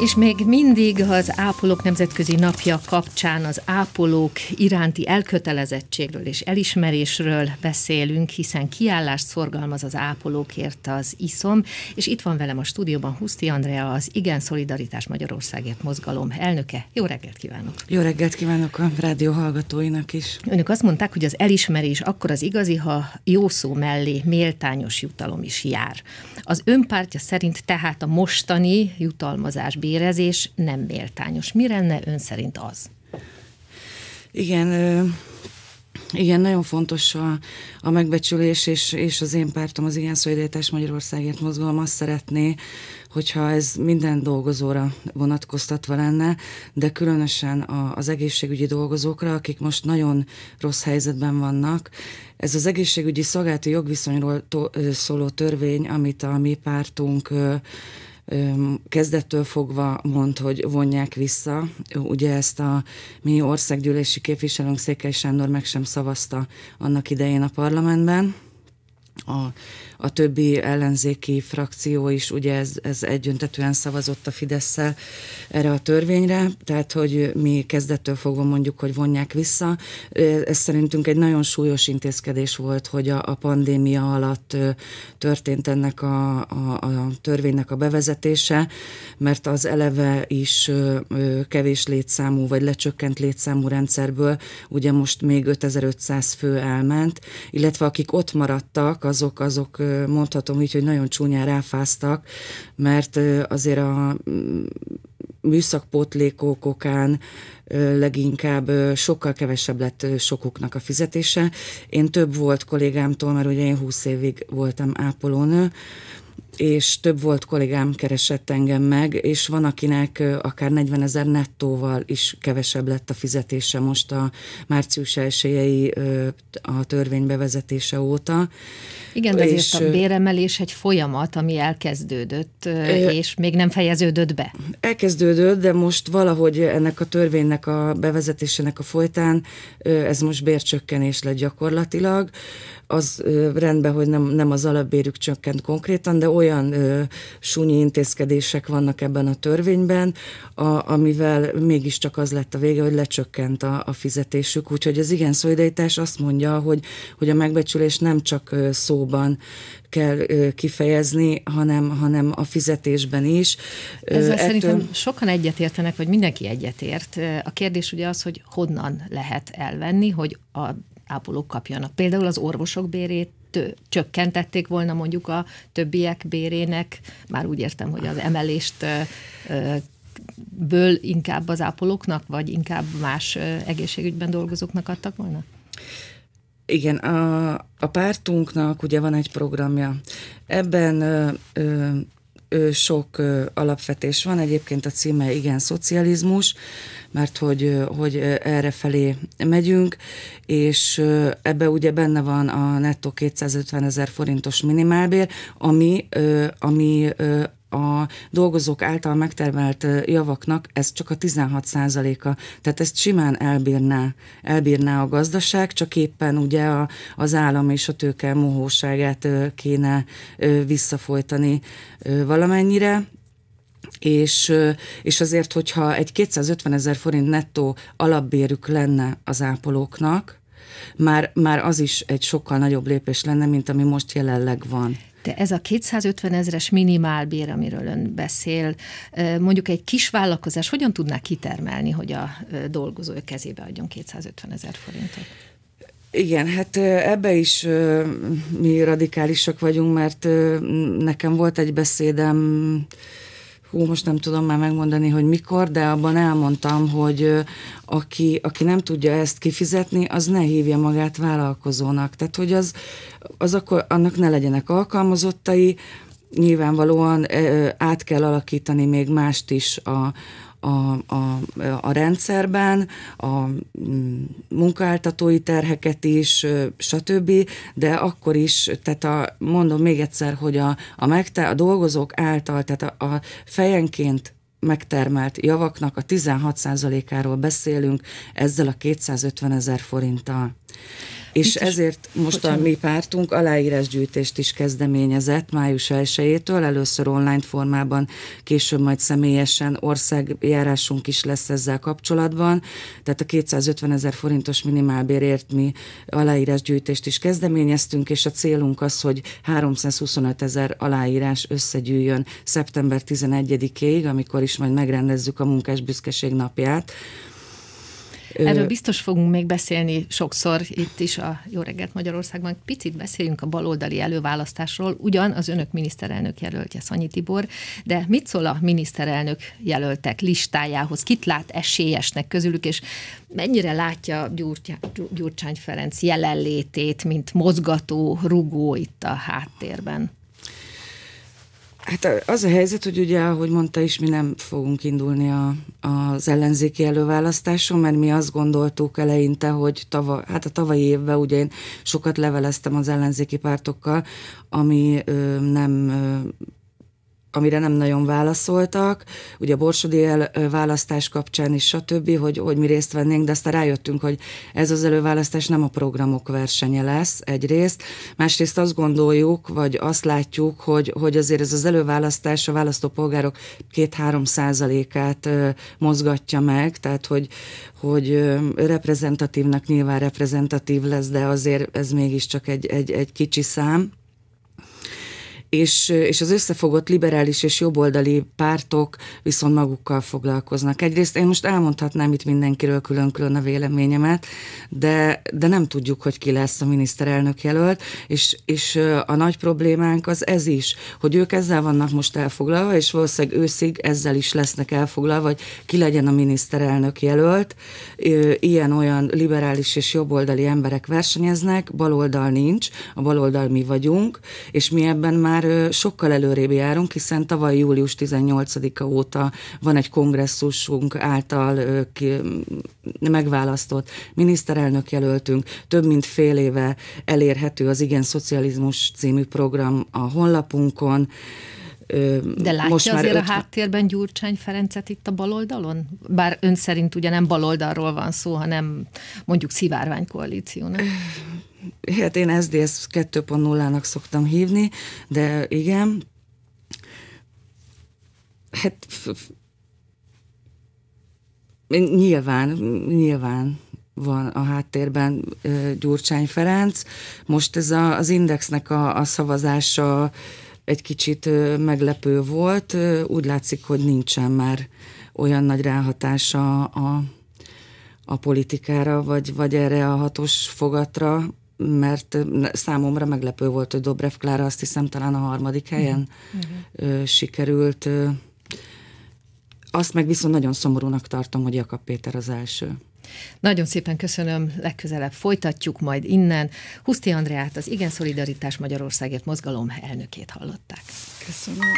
És még mindig az Ápolók Nemzetközi Napja kapcsán az ápolók iránti elkötelezettségről és elismerésről beszélünk, hiszen kiállást szorgalmaz az ápolókért az ISZOM, és itt van velem a stúdióban Huszti Andrea, az Igen Szolidaritás Magyarországért mozgalom elnöke. Jó reggelt kívánok! Jó reggelt kívánok a rádió hallgatóinak is! Önök azt mondták, hogy az elismerés akkor az igazi, ha jó szó mellé méltányos jutalom is jár. Az önpártja szerint tehát a mostani jutalmazás bérezés nem méltányos. Mi lenne ön szerint az? Igen, igen, nagyon fontos a, a megbecsülés, és, és az én pártom, az Igen Szolidaritás Magyarországért Mozgalom azt szeretné, hogyha ez minden dolgozóra vonatkoztatva lenne, de különösen a, az egészségügyi dolgozókra, akik most nagyon rossz helyzetben vannak. Ez az egészségügyi szolgálati jogviszonyról to, szóló törvény, amit a mi pártunk ö, kezdettől fogva mond, hogy vonják vissza. Ugye ezt a mi országgyűlési képviselőnk Székely Sándor meg sem szavazta annak idején a parlamentben, a, a többi ellenzéki frakció is, ugye ez, ez egyöntetően szavazott a fidesz erre a törvényre, tehát hogy mi kezdettől fogva mondjuk, hogy vonják vissza. Ez szerintünk egy nagyon súlyos intézkedés volt, hogy a, a pandémia alatt történt ennek a, a, a törvénynek a bevezetése, mert az eleve is kevés létszámú vagy lecsökkent létszámú rendszerből ugye most még 5500 fő elment, illetve akik ott maradtak, azok, azok mondhatom így, hogy nagyon csúnyán ráfáztak, mert azért a mm, műszakpótlékok okán leginkább sokkal kevesebb lett sokuknak a fizetése. Én több volt kollégámtól, mert ugye én 20 évig voltam ápolónő, és több volt kollégám keresett engem meg, és van, akinek akár 40 ezer nettóval is kevesebb lett a fizetése most a március elsőjei a törvény bevezetése óta. Igen, de azért és, a béremelés egy folyamat, ami elkezdődött, és még nem fejeződött be. Elkezdődött, de most valahogy ennek a törvénynek a bevezetésének a folytán ez most bércsökkenés lett gyakorlatilag. Az rendben, hogy nem, nem az alapbérük csökkent konkrétan, de olyan olyan ö, súnyi intézkedések vannak ebben a törvényben, a, amivel mégiscsak az lett a vége, hogy lecsökkent a, a fizetésük. Úgyhogy az igen szolidaritás azt mondja, hogy, hogy a megbecsülés nem csak ö, szóban kell ö, kifejezni, hanem, hanem a fizetésben is. Ezzel Ettől... szerintem sokan egyetértenek, vagy mindenki egyetért. A kérdés ugye az, hogy honnan lehet elvenni, hogy a ápolók kapjanak. Például az orvosok bérét csökkentették volna mondjuk a többiek bérének, már úgy értem, hogy az emelést ből inkább az ápolóknak, vagy inkább más egészségügyben dolgozóknak adtak volna? Igen, a, a pártunknak ugye van egy programja. Ebben ö, ö, sok alapvetés van, egyébként a címe igen szocializmus, mert hogy, hogy erre felé megyünk, és ebbe ugye benne van a nettó 250 ezer forintos minimálbér, ami, ami a dolgozók által megtermelt javaknak ez csak a 16 százaléka. Tehát ezt simán elbírná, elbírná a gazdaság, csak éppen ugye a, az állam és a tőke mohóságát kéne visszafolytani valamennyire, és, és azért, hogyha egy 250 ezer forint nettó alapbérük lenne az ápolóknak, már, már az is egy sokkal nagyobb lépés lenne, mint ami most jelenleg van de ez a 250 ezres minimálbér, amiről ön beszél, mondjuk egy kis vállalkozás hogyan tudná kitermelni, hogy a dolgozó kezébe adjon 250 ezer forintot? Igen, hát ebbe is mi radikálisak vagyunk, mert nekem volt egy beszédem hú, most nem tudom már megmondani, hogy mikor, de abban elmondtam, hogy aki, aki nem tudja ezt kifizetni, az ne hívja magát vállalkozónak. Tehát, hogy az, az akkor, annak ne legyenek alkalmazottai, nyilvánvalóan át kell alakítani még mást is a, a, a, a rendszerben, a mm, munkáltatói terheket is, stb., de akkor is, tehát a, mondom még egyszer, hogy a, a, megte, a dolgozók által, tehát a, a fejenként megtermelt javaknak a 16%-áról beszélünk ezzel a 250 ezer forinttal. És is, ezért most a mi pártunk aláírásgyűjtést is kezdeményezett május 1 először online formában, később majd személyesen országjárásunk is lesz ezzel kapcsolatban. Tehát a 250 ezer forintos minimálbérért mi aláírásgyűjtést is kezdeményeztünk, és a célunk az, hogy 325 ezer aláírás összegyűjjön szeptember 11-ig, amikor is majd megrendezzük a munkás büszkeség napját. Erről biztos fogunk még beszélni sokszor itt is a Jó reggelt Magyarországban. Picit beszéljünk a baloldali előválasztásról, ugyan az önök miniszterelnök jelöltje Szanyi Tibor, de mit szól a miniszterelnök jelöltek listájához? Kit lát esélyesnek közülük, és mennyire látja Gyurcsány Ferenc jelenlétét, mint mozgató, rugó itt a háttérben? Hát az a helyzet, hogy ugye, ahogy mondta is, mi nem fogunk indulni a, az ellenzéki előválasztáson, mert mi azt gondoltuk eleinte, hogy tava, hát a tavalyi évben ugye én sokat leveleztem az ellenzéki pártokkal, ami ö, nem ö, amire nem nagyon válaszoltak, ugye a borsodi választás kapcsán is, stb., hogy, hogy mi részt vennénk, de aztán rájöttünk, hogy ez az előválasztás nem a programok versenye lesz egyrészt, másrészt azt gondoljuk, vagy azt látjuk, hogy, hogy azért ez az előválasztás a választópolgárok két-három százalékát mozgatja meg, tehát hogy, hogy reprezentatívnak nyilván reprezentatív lesz, de azért ez mégiscsak egy, egy, egy kicsi szám és, és az összefogott liberális és jobboldali pártok viszont magukkal foglalkoznak. Egyrészt én most elmondhatnám itt mindenkiről külön-külön a véleményemet, de, de nem tudjuk, hogy ki lesz a miniszterelnök jelölt, és, és a nagy problémánk az ez is, hogy ők ezzel vannak most elfoglalva, és valószínűleg őszig ezzel is lesznek elfoglalva, hogy ki legyen a miniszterelnök jelölt. Ilyen-olyan liberális és jobboldali emberek versenyeznek, baloldal nincs, a baloldal mi vagyunk, és mi ebben már már sokkal előrébb járunk, hiszen tavaly július 18-a óta van egy kongresszusunk által megválasztott miniszterelnök jelöltünk, több mint fél éve elérhető az Igen Szocializmus című program a honlapunkon. De látja most már azért 50... a háttérben Gyurcsány Ferencet itt a baloldalon? Bár ön szerint ugye nem baloldalról van szó, hanem mondjuk szivárvány koalíciónak hát én SDS 2.0-nak szoktam hívni, de igen, hát nyilván, nyilván van a háttérben Gyurcsány Ferenc. Most ez a, az indexnek a, a szavazása egy kicsit meglepő volt. Úgy látszik, hogy nincsen már olyan nagy ráhatása a, a politikára, vagy, vagy erre a hatos fogatra, mert számomra meglepő volt, hogy Dobrev Klára azt hiszem talán a harmadik helyen mm-hmm. sikerült. Azt meg viszont nagyon szomorúnak tartom, hogy Jakab Péter az első. Nagyon szépen köszönöm, legközelebb folytatjuk majd innen. Huszti Andreát, az Igen Szolidaritás Magyarországért mozgalom elnökét hallották. Köszönöm.